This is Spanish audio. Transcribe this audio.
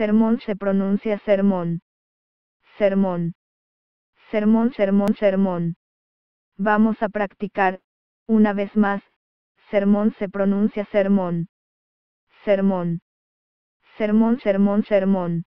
Sermón se pronuncia sermón. Sermón. Sermón, sermón, sermón. Vamos a practicar, una vez más, sermón se pronuncia sermón. Sermón. Sermón, sermón, sermón.